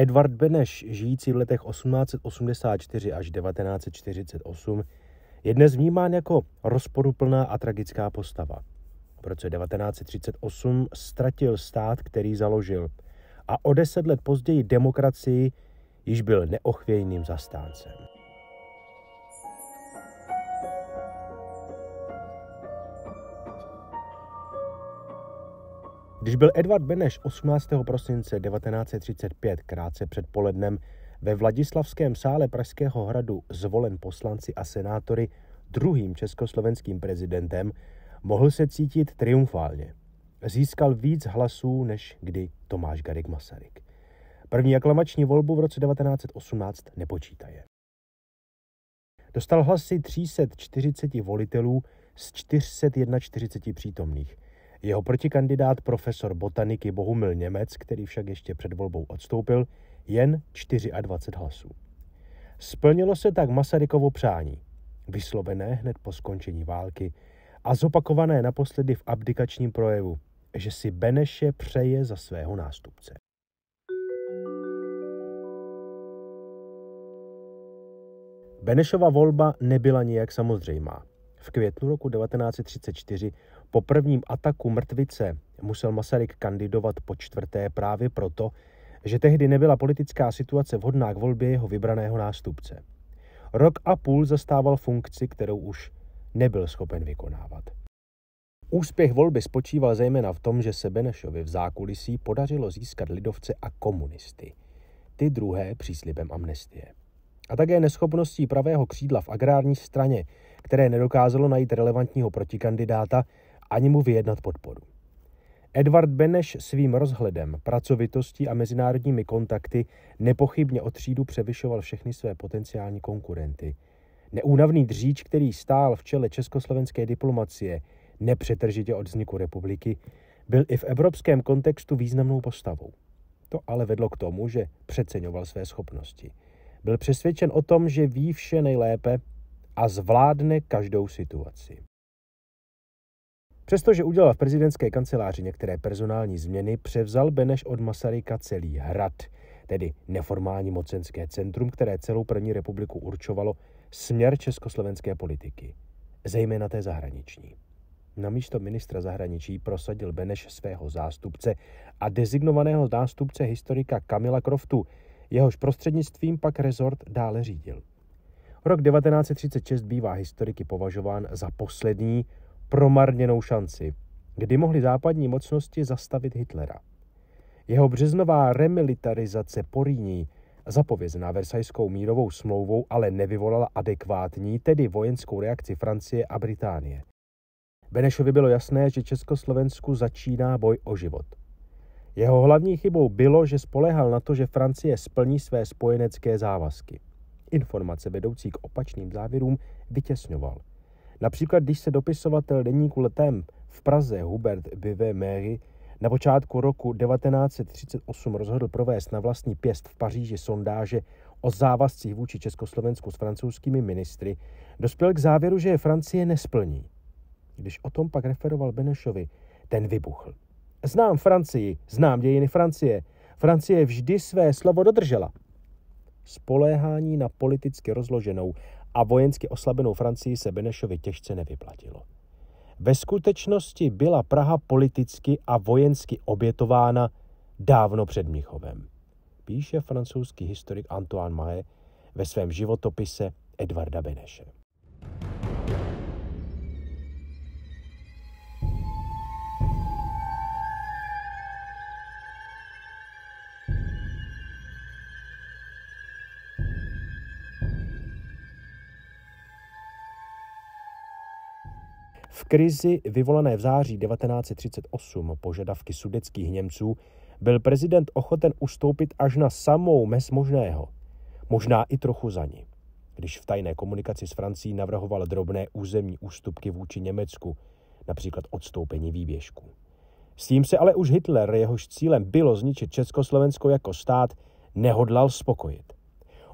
Edvard Beneš, žijící v letech 1884 až 1948, je dnes vnímán jako rozporuplná a tragická postava. V roce 1938 ztratil stát, který založil a o deset let později demokracii již byl neochvějným zastáncem. Když byl Edvard Beneš 18. prosince 1935 krátce před polednem ve Vladislavském sále Pražského hradu zvolen poslanci a senátory druhým československým prezidentem, mohl se cítit triumfálně. Získal víc hlasů než kdy Tomáš Garrick Masaryk. První aklamační volbu v roce 1918 nepočítaje. Dostal hlasy 340 volitelů z 441 přítomných – jeho protikandidát profesor botaniky Bohumil Němec, který však ještě před volbou odstoupil, jen 24 hlasů. Splnilo se tak Masarykovo přání, vyslovené hned po skončení války a zopakované naposledy v abdikačním projevu, že si Beneše přeje za svého nástupce. Benešova volba nebyla nijak samozřejmá. V květnu roku 1934 po prvním ataku mrtvice musel Masaryk kandidovat po čtvrté právě proto, že tehdy nebyla politická situace vhodná k volbě jeho vybraného nástupce. Rok a půl zastával funkci, kterou už nebyl schopen vykonávat. Úspěch volby spočíval zejména v tom, že se Benešovi v zákulisí podařilo získat lidovce a komunisty, ty druhé příslibem amnestie. A také neschopností pravého křídla v agrární straně, které nedokázalo najít relevantního protikandidáta ani mu vyjednat podporu. Edward Beneš svým rozhledem, pracovitostí a mezinárodními kontakty nepochybně o třídu převyšoval všechny své potenciální konkurenty. Neúnavný dříč, který stál v čele československé diplomacie nepřetržitě od vzniku republiky, byl i v evropském kontextu významnou postavou. To ale vedlo k tomu, že přeceňoval své schopnosti. Byl přesvědčen o tom, že ví vše nejlépe a zvládne každou situaci. Přestože udělal v prezidentské kanceláři některé personální změny, převzal Beneš od Masaryka celý hrad, tedy neformální mocenské centrum, které celou první republiku určovalo směr československé politiky, zejména té zahraniční. Na místo ministra zahraničí prosadil Beneš svého zástupce a dezignovaného zástupce historika Kamila Kroftu, jehož prostřednictvím pak rezort dále řídil. Rok 1936 bývá historiky považován za poslední promarněnou šanci, kdy mohly západní mocnosti zastavit Hitlera. Jeho březnová remilitarizace Poríní, zapovězená Versajskou mírovou smlouvou, ale nevyvolala adekvátní, tedy vojenskou reakci Francie a Británie. Benešovi bylo jasné, že Československu začíná boj o život. Jeho hlavní chybou bylo, že spolehal na to, že Francie splní své spojenecké závazky informace vedoucí k opačným závěrům vytěsňoval. Například, když se dopisovatel deníku Letem v Praze Hubert Bivé Mary na počátku roku 1938 rozhodl provést na vlastní pěst v Paříži sondáže o závazcích vůči Československu s francouzskými ministry, dospěl k závěru, že je Francie nesplní. Když o tom pak referoval Benešovi, ten vybuchl. Znám Francii, znám dějiny Francie. Francie vždy své slovo dodržela. Spoléhání na politicky rozloženou a vojensky oslabenou Francii se Benešovi těžce nevyplatilo. Ve skutečnosti byla Praha politicky a vojensky obětována dávno před Mnichovem, píše francouzský historik Antoine Mahé ve svém životopise Edvarda Beneše. V krizi vyvolané v září 1938 požadavky sudeckých Němců byl prezident ochoten ustoupit až na samou mez možného, možná i trochu za ní. Když v tajné komunikaci s Francií navrhoval drobné územní ústupky vůči Německu, například odstoupení výběžků. S tím se ale už Hitler, jehož cílem bylo zničit Československo jako stát, nehodlal spokojit.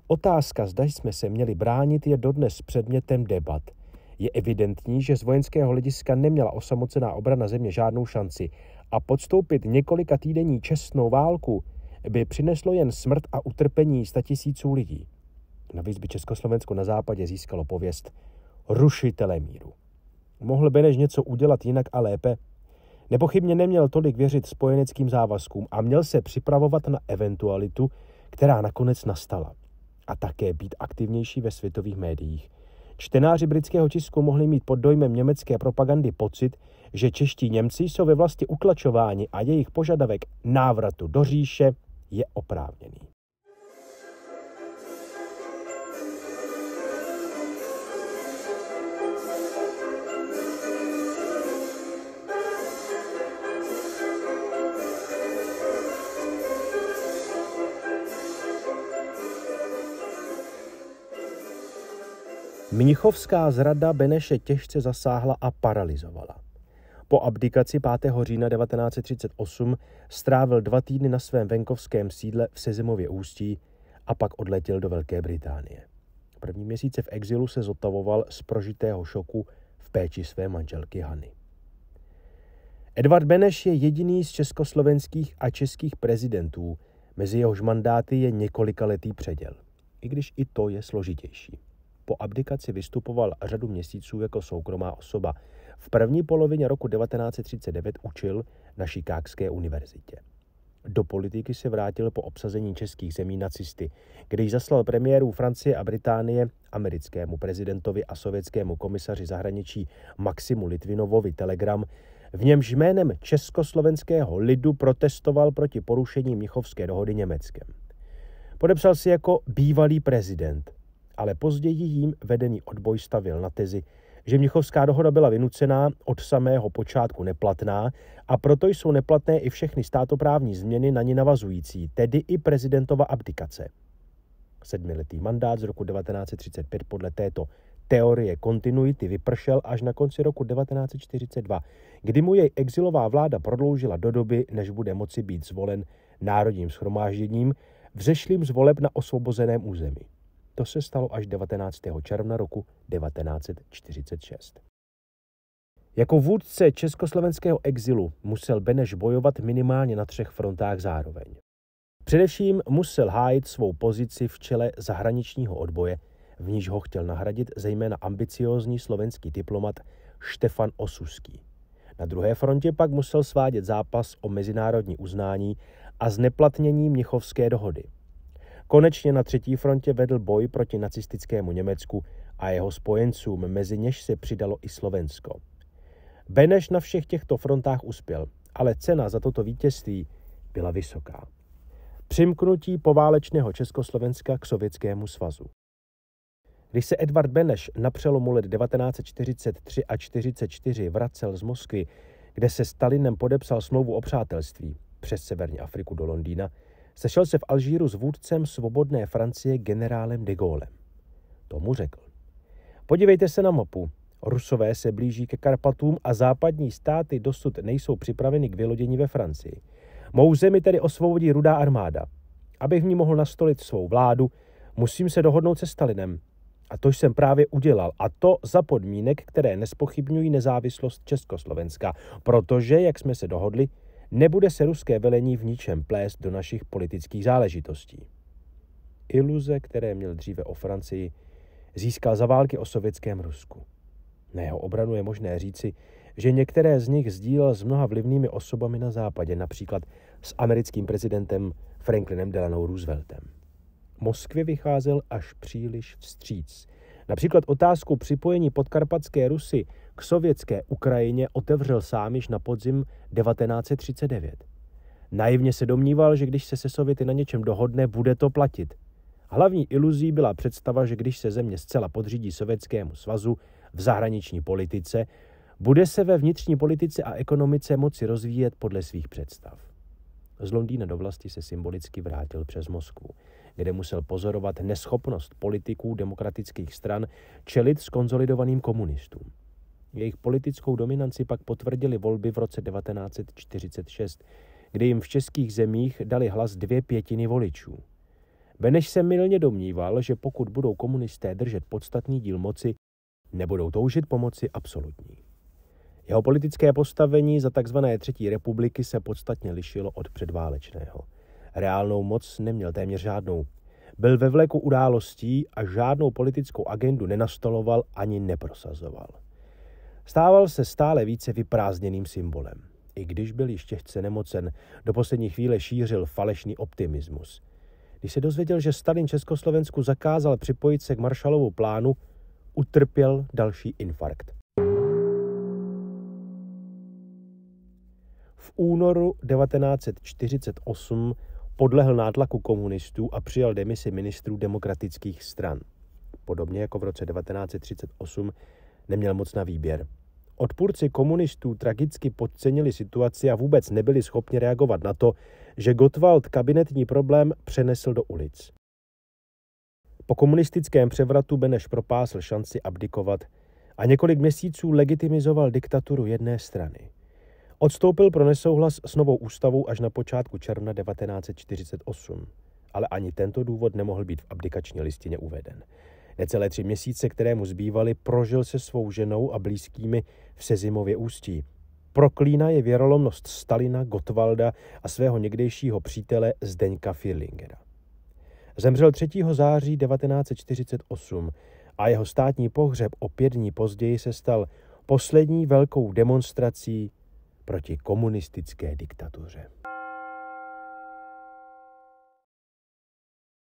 Otázka, zda jsme se měli bránit, je dodnes předmětem debat – je evidentní, že z vojenského hlediska neměla osamocená obrana země žádnou šanci a podstoupit několika týdenní čestnou válku by přineslo jen smrt a utrpení statisíců lidí. Navíc by Československo na západě získalo pověst rušitele míru. Mohl Beneš něco udělat jinak a lépe? Nepochybně neměl tolik věřit spojeneckým závazkům a měl se připravovat na eventualitu, která nakonec nastala. A také být aktivnější ve světových médiích – Čtenáři britského tisku mohli mít pod dojmem německé propagandy pocit, že čeští Němci jsou ve vlasti utlačováni a jejich požadavek návratu do říše je oprávněný. Mnichovská zrada Beneše těžce zasáhla a paralizovala. Po abdikaci 5. října 1938 strávil dva týdny na svém venkovském sídle v Sezimově ústí a pak odletěl do Velké Británie. První měsíce v exilu se zotavoval z prožitého šoku v péči své manželky Hany. Edvard Beneš je jediný z československých a českých prezidentů, mezi jehož mandáty je několikaletý předěl, i když i to je složitější. Po abdikaci vystupoval řadu měsíců jako soukromá osoba. V první polovině roku 1939 učil na Šikákské univerzitě. Do politiky se vrátil po obsazení českých zemí nacisty, když zaslal premiérů Francie a Británie americkému prezidentovi a sovětskému komisaři zahraničí Maximu Litvinovovi telegram, v němž jménem československého lidu protestoval proti porušení Michovské dohody Německem. Podepsal si jako bývalý prezident ale později jím vedený odboj stavil na tezi, že Mnichovská dohoda byla vynucená od samého počátku neplatná a proto jsou neplatné i všechny státoprávní změny na ní navazující, tedy i prezidentova abdikace. Sedmiletý mandát z roku 1935 podle této teorie kontinuity vypršel až na konci roku 1942, kdy mu jej exilová vláda prodloužila do doby, než bude moci být zvolen národním schromážděním, vzešlým z voleb na osvobozeném území. To se stalo až 19. června roku 1946. Jako vůdce československého exilu musel Beneš bojovat minimálně na třech frontách zároveň. Především musel hájit svou pozici v čele zahraničního odboje, v níž ho chtěl nahradit zejména ambiciózní slovenský diplomat Štefan Osuský. Na druhé frontě pak musel svádět zápas o mezinárodní uznání a zneplatnění Měchovské dohody – Konečně na třetí frontě vedl boj proti nacistickému Německu a jeho spojencům, mezi něž se přidalo i Slovensko. Beneš na všech těchto frontách uspěl, ale cena za toto vítězství byla vysoká. Přimknutí poválečného Československa k Sovětskému svazu. Když se Edvard Beneš na přelomu let 1943 a 1944 vracel z Moskvy, kde se Stalinem podepsal smlouvu o přátelství přes severní Afriku do Londýna, Sešel se v Alžíru s vůdcem svobodné Francie generálem de Gaulle. Tomu řekl. Podívejte se na mapu. Rusové se blíží ke Karpatům a západní státy dosud nejsou připraveny k vylodění ve Francii. Mou zemi tedy osvobodí rudá armáda. Abych v ní mohl nastolit svou vládu, musím se dohodnout se Stalinem. A to jsem právě udělal. A to za podmínek, které nespochybňují nezávislost Československa. Protože, jak jsme se dohodli, Nebude se ruské velení v ničem plést do našich politických záležitostí. Iluze, které měl dříve o Francii, získal za války o sovětském Rusku. Na jeho obranu je možné říci, že některé z nich sdílel s mnoha vlivnými osobami na západě, například s americkým prezidentem Franklinem Delano Rooseveltem. Moskvě vycházel až příliš vstříc. Například otázku připojení podkarpatské Rusy k sovětské Ukrajině otevřel sám již na podzim 1939. Naivně se domníval, že když se se Sověty na něčem dohodne, bude to platit. Hlavní iluzí byla představa, že když se země zcela podřídí Sovětskému svazu v zahraniční politice, bude se ve vnitřní politice a ekonomice moci rozvíjet podle svých představ. Z Londýna do vlasti se symbolicky vrátil přes Moskvu, kde musel pozorovat neschopnost politiků demokratických stran čelit konzolidovaným komunistům. Jejich politickou dominanci pak potvrdili volby v roce 1946, kdy jim v českých zemích dali hlas dvě pětiny voličů. Beneš se milně domníval, že pokud budou komunisté držet podstatný díl moci, nebudou toužit pomoci absolutní. Jeho politické postavení za tzv. Třetí republiky se podstatně lišilo od předválečného. Reálnou moc neměl téměř žádnou. Byl ve vleku událostí a žádnou politickou agendu nenastoloval ani neprosazoval. Stával se stále více vyprázdněným symbolem. I když byl již těžce nemocen, do poslední chvíle šířil falešný optimismus. Když se dozvěděl, že Stalin Československu zakázal připojit se k maršalovu plánu, utrpěl další infarkt. V únoru 1948 podlehl nátlaku komunistů a přijal demisi ministrů demokratických stran. Podobně jako v roce 1938 neměl moc na výběr. Odpůrci komunistů tragicky podcenili situaci a vůbec nebyli schopni reagovat na to, že Gottwald kabinetní problém přenesl do ulic. Po komunistickém převratu Beneš propásl šanci abdikovat a několik měsíců legitimizoval diktaturu jedné strany. Odstoupil pro nesouhlas s novou ústavou až na počátku června 1948, ale ani tento důvod nemohl být v abdikační listině uveden. Necelé tři měsíce, které mu zbývaly, prožil se svou ženou a blízkými v Sezimově ústí. Proklína je věrolomnost Stalina, Gotwalda a svého někdejšího přítele Zdeňka Firlingera. Zemřel 3. září 1948 a jeho státní pohřeb o pět dní později se stal poslední velkou demonstrací proti komunistické diktatuře.